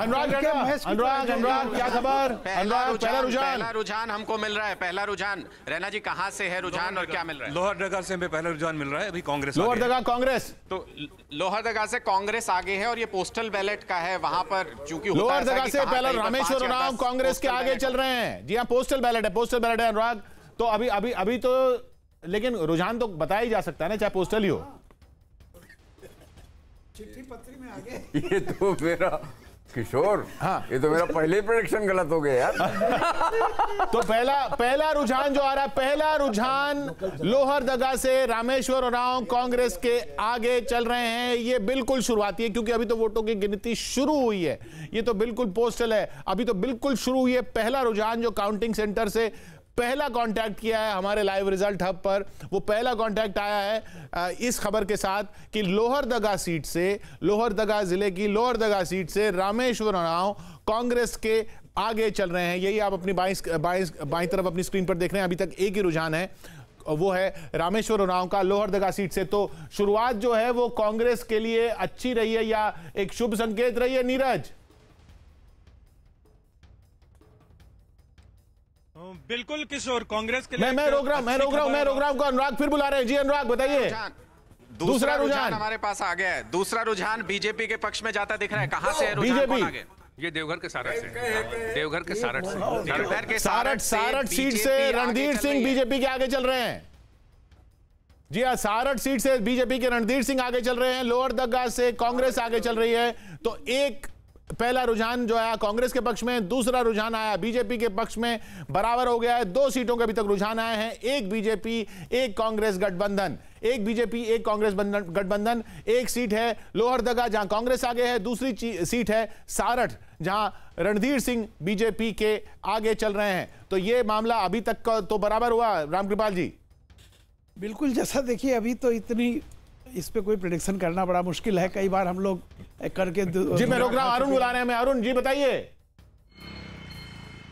अनुराग अनुराग अनुराग क्या खबर अनुराग पहला रुझान पहला रुझान हमको मिल रहा है पहला रुझान रैना जी कहाँ से है रुझान और क्या मिल रहा है लोहर दगा से हमें पहला रुझान मिल रहा है अभी कांग्रेस लोहर दगा कांग्रेस तो लोहर दगा से कांग्रेस आगे है और ये पोस्टल बैलेट का है वहाँ पर चूंकि लोहर दगा से पहला रामेश्वर उराव कांग्रेस के आगे चल रहे हैं जी हाँ पोस्टल बैलेट है पोस्टल बैलेट है अनुराग तो अभी अभी अभी तो लेकिन रुझान तो बताया ही जा सकता है ना चाहे पोस्टल ही हो चिट्ठी पत्री में आगे ये तो मेरा किशोर हाँ ये तो मेरा पहले प्रोडक्शन गलत हो गया यार तो पहला पहला रुझान जो आ रहा है पहला रुझान लोहर दगा से रामेश्वर राव कांग्रेस के आगे चल रहे हैं ये बिल्कुल शुरुआती है क्योंकि अभी तो वोटों की गिनती शुरू हुई है ये तो बिल्कुल पोस्टल है अभी तो बिल्कुल शुरू हुई है पहला रुझान जो काउंटिंग सेंटर से पहला कांटेक्ट किया है हमारे लाइव रिजल्ट हब पर वो पहला कांटेक्ट आया है इस खबर के साथ कि लोहरदगा सीट से लोहरदगा जिले की लोहरदगा सीट से रामेश्वर राव कांग्रेस के आगे चल रहे हैं यही आप अपनी बाई बाई बाई तरफ अपनी स्क्रीन पर देख रहे हैं अभी तक एक ही रुझान है वो है रामेश्वर उरांव का लोहरदगा सीट से तो शुरुआत जो है वो कांग्रेस के लिए अच्छी रही है या एक शुभ संकेत रही है नीरज बिल्कुल किशोर कांग्रेस के मैं तो मैं रोक रहा हूँ मैं रोक रहा हूँ मैं रोक रहा हूँ अनुराग फिर बुला रहे हैं जी अनुराग बताइए दूसरा रुझान हमारे पास आ गया है दूसरा रुझान बीजेपी के पक्ष में जाता दिख रहा है कहाँ से है बीजेपी ये देवघर के सारठ से देवघर के सारठ से देवघर के सारठ सारठ सीट से रणधीर सिंह बीजेपी के आगे चल रहे हैं जी हाँ सारठ सीट से बीजेपी के रणधीर सिंह आगे चल रहे हैं लोअर दग्गा से कांग्रेस आगे चल रही है तो एक पहला रुझान जो आया कांग्रेस के पक्ष में दूसरा रुझान आया बीजेपी के पक्ष में बराबर हो गया है दो सीटों के अभी तक रुझान आए हैं एक बीजेपी एक कांग्रेस गठबंधन एक बीजेपी एक कांग्रेस गठबंधन एक सीट है लोहरदगा जहां कांग्रेस आगे है दूसरी सीट है सारठ जहां रणधीर सिंह बीजेपी के आगे चल रहे हैं तो ये मामला अभी तक तो बराबर हुआ रामकृपाल जी बिल्कुल जैसा देखिए अभी तो इतनी इस पे कोई प्रिडिक्शन करना बड़ा मुश्किल है कई बार हम लोग करके जी मैं रोक रहा हूँ हाँ, अरुण बुला रहे हैं अरुण जी बताइए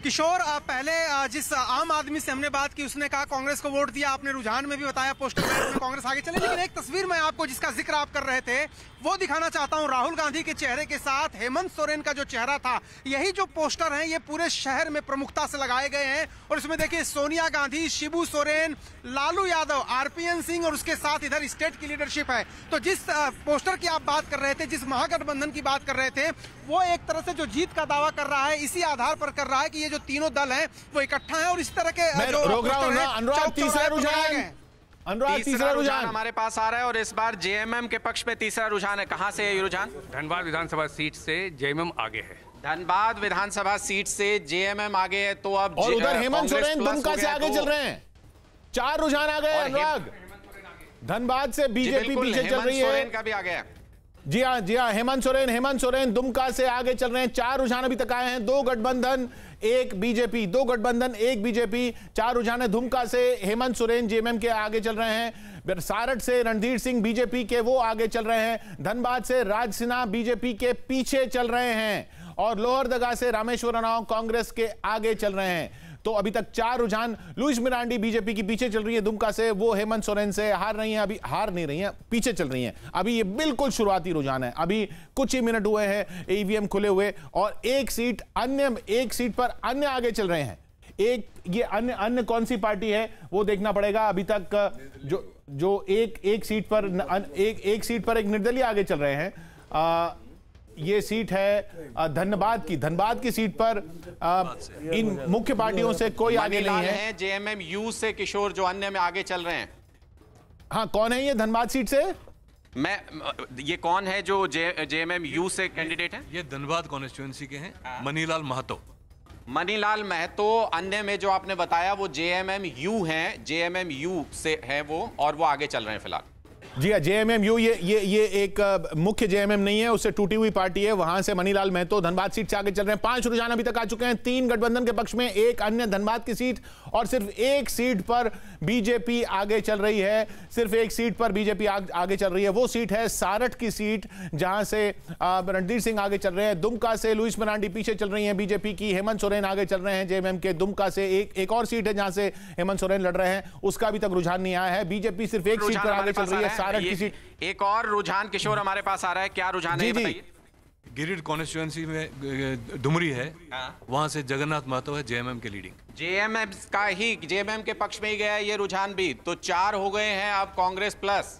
किशोर पहले जिस आम आदमी से हमने बात की उसने कहा कांग्रेस को वोट दिया आपने रुझान में भी बताया पोस्टर में कांग्रेस आगे चले लेकिन एक तस्वीर में आपको जिसका जिक्र आप कर रहे थे वो दिखाना चाहता हूं राहुल गांधी के चेहरे के साथ हेमंत सोरेन का जो चेहरा था यही जो पोस्टर है ये पूरे शहर में प्रमुखता से लगाए गए हैं और इसमें देखिए सोनिया गांधी शिबू सोरेन लालू यादव आरपीएन सिंह और उसके साथ इधर स्टेट की लीडरशिप है तो जिस पोस्टर की आप बात कर रहे थे जिस महागठबंधन की बात कर रहे थे वो एक तरह से जो जीत का दावा कर रहा है इसी आधार पर कर रहा है कि ये जो तीनों दल हैं वो इकट्ठा हैं और इस तरह के जो अनुराग तीसरा रुझान अनुराग तीसरा रुझान हमारे पास आ रहा है और इस बार जेएमएम के पक्ष में तीसरा रुझान है कहाँ से ये रुझान धनबाद विधानसभा सीट से जेएमएम आगे है धनबाद विधानसभा सीट से जेएमएम आगे है तो अब उधर हेमंत सोरेन दुमका से आगे तो चल रहे हैं चार रुझान आ गए अनुराग धनबाद से बीजेपी पीछे चल रही है सोरेन का भी आ गया जी हाँ जी हाँ हेमंत सोरेन हेमंत सोरेन दुमका से आगे चल रहे हैं चार रुझान अभी तक आए हैं दो गठबंधन एक बीजेपी दो गठबंधन एक बीजेपी चार रुझान दुमका से हेमंत सोरेन जेएमएम के आगे चल रहे हैं सारठ से रणधीर सिंह बीजेपी के वो आगे चल रहे हैं धनबाद से राज सिन्हा बीजेपी के पीछे चल रहे हैं और लोहरदगा से रामेश्वर राव कांग्रेस के आगे चल रहे हैं तो अभी तक चार रुझान लुइस मिरांडी बीजेपी की पीछे चल रही है दुमका से वो हेमंत सोरेन से हार रही है अभी हार नहीं रही है पीछे चल रही है अभी ये बिल्कुल शुरुआती रुझान है अभी कुछ ही मिनट हुए हैं ईवीएम खुले हुए और एक सीट अन्य एक सीट पर अन्य आगे चल रहे हैं एक ये अन्य अन्य कौन सी पार्टी है वो देखना पड़ेगा अभी तक जो जो एक एक सीट पर न, एक एक सीट पर एक निर्दलीय आगे चल रहे हैं आ, ये सीट है धनबाद की धनबाद की सीट पर इन मुख्य पार्टियों से कोई आगे नहीं है जेएमएम यू से किशोर जो अन्य में आगे चल रहे हैं हाँ कौन है ये धनबाद सीट से मैं ये कौन है जो जेएमएम यू से कैंडिडेट है ये धनबाद कॉन्स्टिट्युएंसी के हैं हाँ। मनीलाल महतो मनीलाल महतो अन्य में जो आपने बताया वो जेएमएम यू हैं जेएमएम यू से है वो और वो आगे चल रहे हैं फिलहाल जी हाँ यू ये ये ये एक मुख्य जेएमएम नहीं है उससे टूटी हुई पार्टी है वहां से मनीलाल महतो धनबाद सीट से आगे चल रहे हैं पांच रुझान अभी तक आ चुके हैं तीन गठबंधन के पक्ष में एक अन्य धनबाद की सीट और सिर्फ एक सीट पर बीजेपी आगे चल रही है सिर्फ एक सीट पर बीजेपी आग, आगे चल रही है वो सीट है सारठ की सीट जहां से रणधीर सिंह आगे चल रहे हैं दुमका से लुइस मरांडी पीछे चल रही है बीजेपी की हेमंत सोरेन आगे चल रहे हैं जेएमएम के दुमका से एक एक और सीट है जहां से हेमंत सोरेन लड़ रहे हैं उसका अभी तक रुझान नहीं आया है बीजेपी सिर्फ एक सीट पर आगे चल रही है कारण किसी एक और रुझान किशोर हमारे पास आ रहा है क्या रुझान है गिरिड कॉन्स्टिट्युएंसी में डुमरी है हाँ। वहां से जगन्नाथ महतो है जेएमएम के लीडिंग जेएमएम का ही जेएमएम के पक्ष में ही गया ये रुझान भी तो चार हो गए हैं अब कांग्रेस प्लस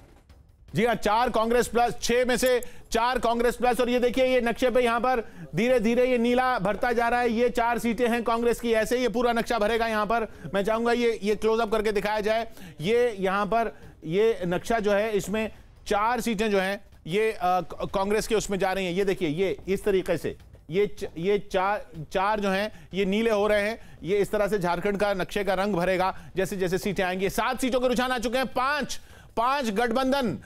जी हाँ चार कांग्रेस प्लस छह में से चार कांग्रेस प्लस और ये देखिए ये नक्शे पे यहाँ पर धीरे धीरे ये नीला भरता जा रहा है ये चार सीटें हैं कांग्रेस की ऐसे ये पूरा नक्शा भरेगा यहाँ पर मैं चाहूंगा ये ये क्लोजअप करके दिखाया जाए ये यहाँ पर ये नक्शा जो है इसमें चार सीटें जो हैं ये कांग्रेस के उसमें जा रही हैं ये देखिए ये इस तरीके से ये च, ये चार चार जो हैं ये नीले हो रहे हैं ये इस तरह से झारखंड का नक्शे का रंग भरेगा जैसे जैसे सीटें आएंगी सात सीटों के रुझान आ चुके हैं पांच पांच गठबंधन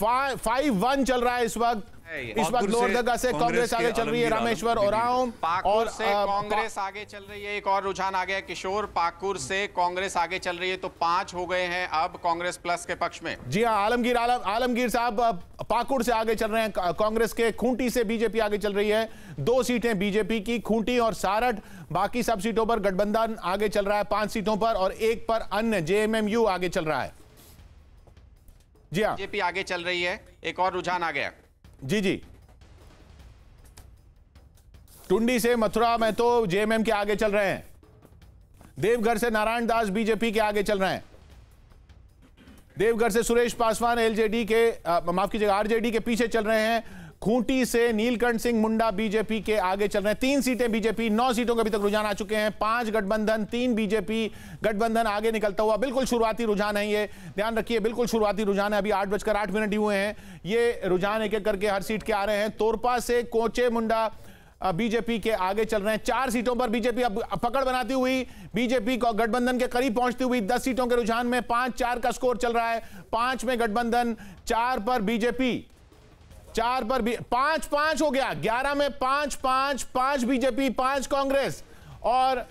फाइव वन चल रहा है इस वक्त इस वक्त लोहरदगा से कांग्रेस आगे चल रही है रामेश्वर ओराम और से कांग्रेस आगे चल रही है एक और रुझान आ गया किशोर पाकुर से कांग्रेस आगे चल रही है तो पांच हो गए हैं अब कांग्रेस प्लस के पक्ष में जी हाँ आलमगीर आलम आलमगीर साहब पाकुर से आगे चल रहे हैं कांग्रेस के खूंटी से बीजेपी आगे चल रही है दो सीटें बीजेपी की खूंटी और सारठ बाकी सब सीटों पर गठबंधन आगे चल रहा है पांच सीटों पर और एक पर अन्य जेएमएमयू आगे चल रहा है जी हाँ बीजेपी आगे चल रही है एक और रुझान आ गया जी जी टुंडी से मथुरा में तो जेएमएम के आगे चल रहे हैं देवघर से नारायण दास बीजेपी के आगे चल रहे हैं देवघर से सुरेश पासवान एलजेडी के माफ कीजिएगा आरजेडी के पीछे चल रहे हैं खूंटी से नीलकंठ सिंह मुंडा बीजेपी के आगे चल रहे हैं तीन सीटें बीजेपी नौ सीटों के अभी तक रुझान आ चुके हैं पांच गठबंधन तीन बीजेपी गठबंधन आगे निकलता हुआ बिल्कुल शुरुआती रुझान है ये ध्यान रखिए बिल्कुल शुरुआती रुझान है अभी आठ बजकर आठ मिनट ही हुए हैं ये रुझान एक एक करके हर सीट के आ रहे हैं तोरपा से कोचे मुंडा बीजेपी के आगे चल रहे हैं चार सीटों पर बीजेपी अब पकड़ बनाती हुई बीजेपी को गठबंधन के करीब पहुंचती हुई दस सीटों के रुझान में पांच चार का स्कोर चल रहा है पांच में गठबंधन चार पर बीजेपी चार पर भी पांच पांच हो गया ग्यारह में पांच पांच पांच बीजेपी पांच कांग्रेस और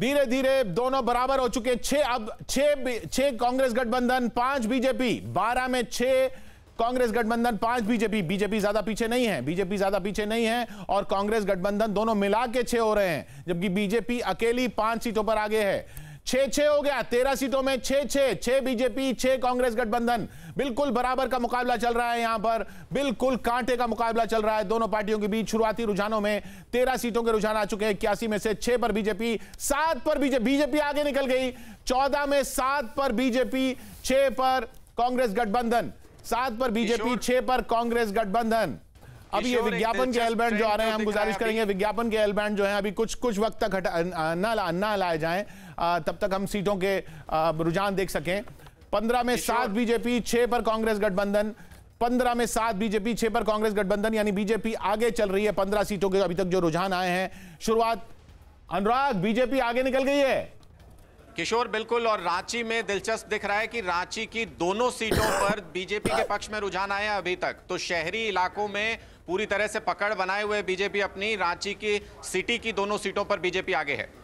धीरे धीरे दोनों बराबर हो चुके छे अब छे छे कांग्रेस गठबंधन पांच बीजेपी बारह में छे कांग्रेस गठबंधन पांच बीजेपी बीजेपी ज्यादा पीछे नहीं है बीजेपी ज्यादा पीछे नहीं है और कांग्रेस गठबंधन दोनों मिला के छह हो रहे हैं जबकि बीजेपी अकेली पांच सीटों पर आगे है छह छह हो गया तेरह सीटों में छह छह छह बीजेपी छह कांग्रेस गठबंधन बिल्कुल बराबर का मुकाबला चल रहा है यहां पर बिल्कुल कांटे का मुकाबला चल रहा है दोनों पार्टियों के बीच शुरुआती रुझानों में तेरह सीटों के रुझान आ चुके हैं इक्यासी में से छह पर बीजेपी सात पर बीजेपी बीजेपी आगे निकल गई चौदह में सात पर बीजेपी छह पर कांग्रेस गठबंधन सात पर बीजेपी छह पर कांग्रेस गठबंधन अभी ये विज्ञापन के एलबैंड जो आ रहे हैं हम गुजारिश करेंगे विज्ञापन के एलबैंड जो है अभी कुछ कुछ वक्त तक हटा न लाए जाए तब तक हम सीटों के रुझान देख सकें पंद्रह में सात बीजेपी छह पर कांग्रेस गठबंधन पंद्रह में सात बीजेपी छह पर कांग्रेस गठबंधन यानी बीजेपी आगे चल रही है पंद्रह सीटों के अभी तक जो रुझान आए हैं शुरुआत अनुराग बीजेपी आगे निकल गई है किशोर बिल्कुल और रांची में दिलचस्प दिख रहा है कि रांची की दोनों सीटों पर बीजेपी के पक्ष में रुझान आया अभी तक तो शहरी इलाकों में पूरी तरह से पकड़ बनाए हुए बीजेपी अपनी रांची की सिटी की दोनों सीटों पर बीजेपी आगे है